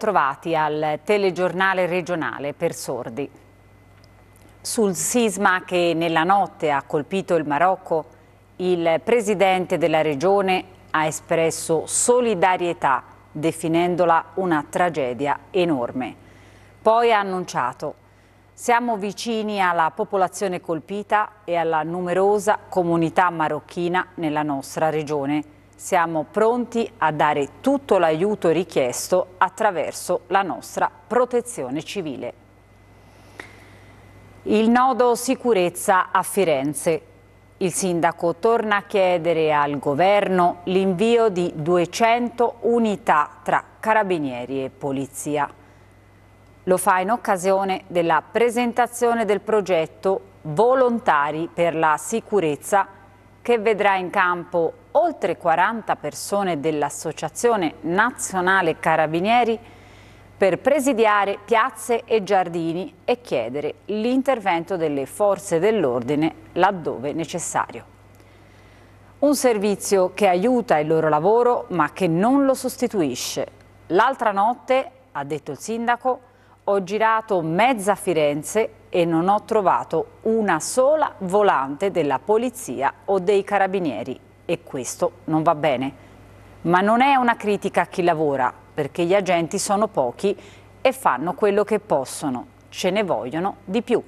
bentrovati al telegiornale regionale per sordi. Sul sisma che nella notte ha colpito il Marocco, il presidente della regione ha espresso solidarietà, definendola una tragedia enorme. Poi ha annunciato siamo vicini alla popolazione colpita e alla numerosa comunità marocchina nella nostra regione siamo pronti a dare tutto l'aiuto richiesto attraverso la nostra protezione civile. Il nodo sicurezza a Firenze. Il sindaco torna a chiedere al governo l'invio di 200 unità tra carabinieri e polizia. Lo fa in occasione della presentazione del progetto Volontari per la sicurezza che vedrà in campo oltre 40 persone dell'Associazione Nazionale Carabinieri per presidiare piazze e giardini e chiedere l'intervento delle forze dell'ordine laddove necessario. Un servizio che aiuta il loro lavoro ma che non lo sostituisce. L'altra notte, ha detto il sindaco, ho girato mezza Firenze e non ho trovato una sola volante della polizia o dei carabinieri e questo non va bene. Ma non è una critica a chi lavora, perché gli agenti sono pochi e fanno quello che possono, ce ne vogliono di più.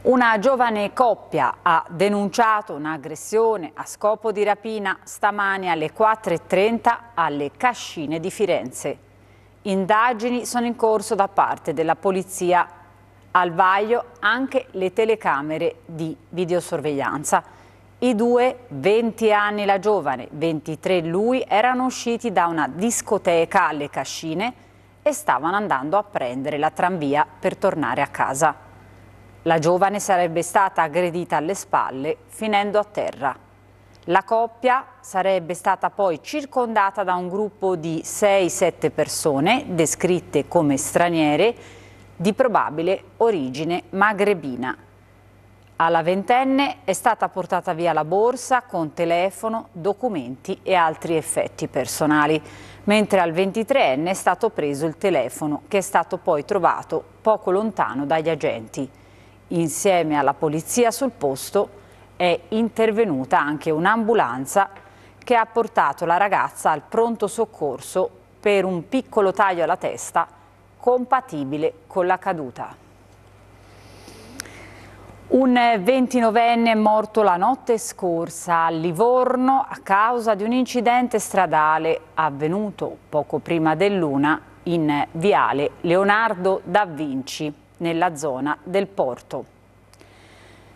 Una giovane coppia ha denunciato un'aggressione a scopo di rapina stamani alle 4.30 alle Cascine di Firenze. Indagini sono in corso da parte della polizia al vaglio anche le telecamere di videosorveglianza. I due, 20 anni la giovane, 23 lui, erano usciti da una discoteca alle Cascine e stavano andando a prendere la tranvia per tornare a casa. La giovane sarebbe stata aggredita alle spalle finendo a terra. La coppia sarebbe stata poi circondata da un gruppo di 6-7 persone descritte come straniere di probabile origine magrebina. Alla ventenne è stata portata via la borsa con telefono, documenti e altri effetti personali, mentre al ventitreenne è stato preso il telefono che è stato poi trovato poco lontano dagli agenti. Insieme alla polizia sul posto è intervenuta anche un'ambulanza che ha portato la ragazza al pronto soccorso per un piccolo taglio alla testa compatibile con la caduta. Un 29enne è morto la notte scorsa a Livorno a causa di un incidente stradale avvenuto poco prima dell'una in viale Leonardo da Vinci, nella zona del porto.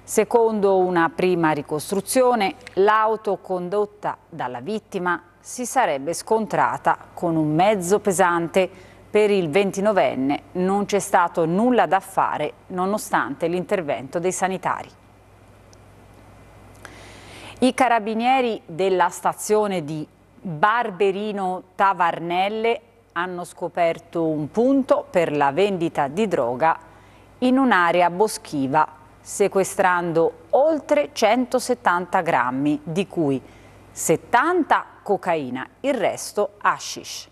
Secondo una prima ricostruzione, l'auto condotta dalla vittima si sarebbe scontrata con un mezzo pesante per il 29enne non c'è stato nulla da fare nonostante l'intervento dei sanitari. I carabinieri della stazione di Barberino Tavarnelle hanno scoperto un punto per la vendita di droga in un'area boschiva, sequestrando oltre 170 grammi, di cui 70 cocaina, il resto hashish.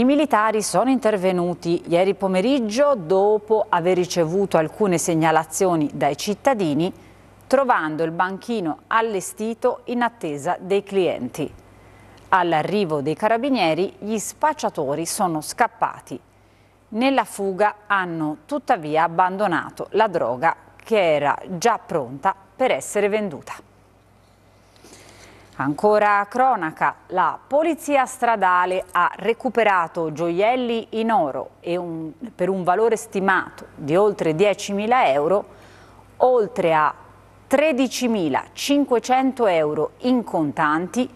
I militari sono intervenuti ieri pomeriggio dopo aver ricevuto alcune segnalazioni dai cittadini, trovando il banchino allestito in attesa dei clienti. All'arrivo dei carabinieri gli spacciatori sono scappati. Nella fuga hanno tuttavia abbandonato la droga che era già pronta per essere venduta. Ancora cronaca, la polizia stradale ha recuperato gioielli in oro un, per un valore stimato di oltre 10.000 euro, oltre a 13.500 euro in contanti,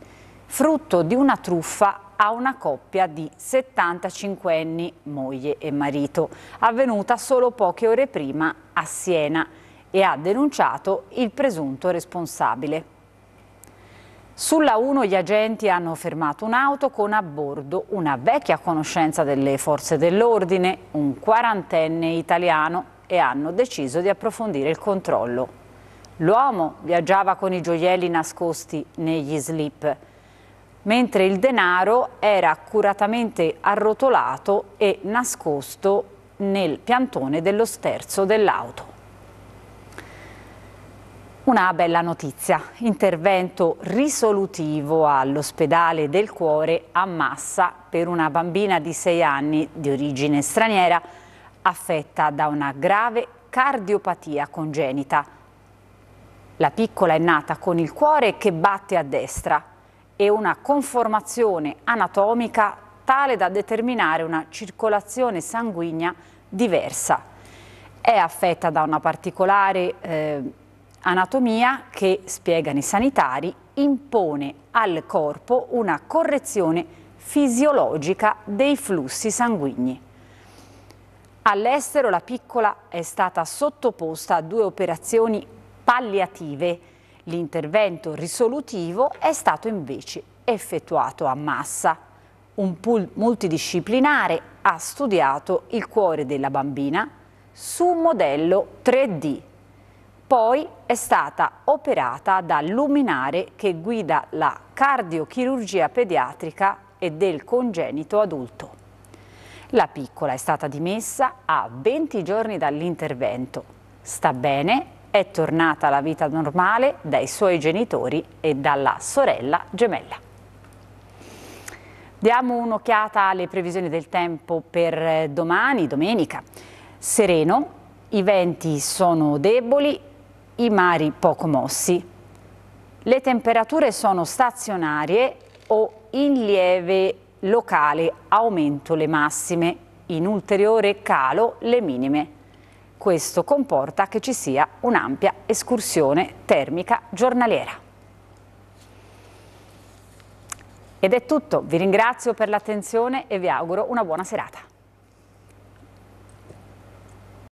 frutto di una truffa a una coppia di 75 anni, moglie e marito, avvenuta solo poche ore prima a Siena e ha denunciato il presunto responsabile. Sulla 1 gli agenti hanno fermato un'auto con a bordo una vecchia conoscenza delle forze dell'ordine, un quarantenne italiano e hanno deciso di approfondire il controllo. L'uomo viaggiava con i gioielli nascosti negli slip, mentre il denaro era accuratamente arrotolato e nascosto nel piantone dello sterzo dell'auto. Una bella notizia, intervento risolutivo all'ospedale del cuore a Massa per una bambina di 6 anni di origine straniera affetta da una grave cardiopatia congenita. La piccola è nata con il cuore che batte a destra e una conformazione anatomica tale da determinare una circolazione sanguigna diversa. È affetta da una particolare eh, Anatomia che, spiegano i sanitari, impone al corpo una correzione fisiologica dei flussi sanguigni. All'estero la piccola è stata sottoposta a due operazioni palliative. L'intervento risolutivo è stato invece effettuato a massa. Un pool multidisciplinare ha studiato il cuore della bambina su un modello 3D poi è stata operata dal luminare che guida la cardiochirurgia pediatrica e del congenito adulto. La piccola è stata dimessa a 20 giorni dall'intervento. Sta bene, è tornata alla vita normale dai suoi genitori e dalla sorella gemella. Diamo un'occhiata alle previsioni del tempo per domani, domenica. Sereno, i venti sono deboli i mari poco mossi. Le temperature sono stazionarie o in lieve locale aumento le massime, in ulteriore calo le minime. Questo comporta che ci sia un'ampia escursione termica giornaliera. Ed è tutto, vi ringrazio per l'attenzione e vi auguro una buona serata.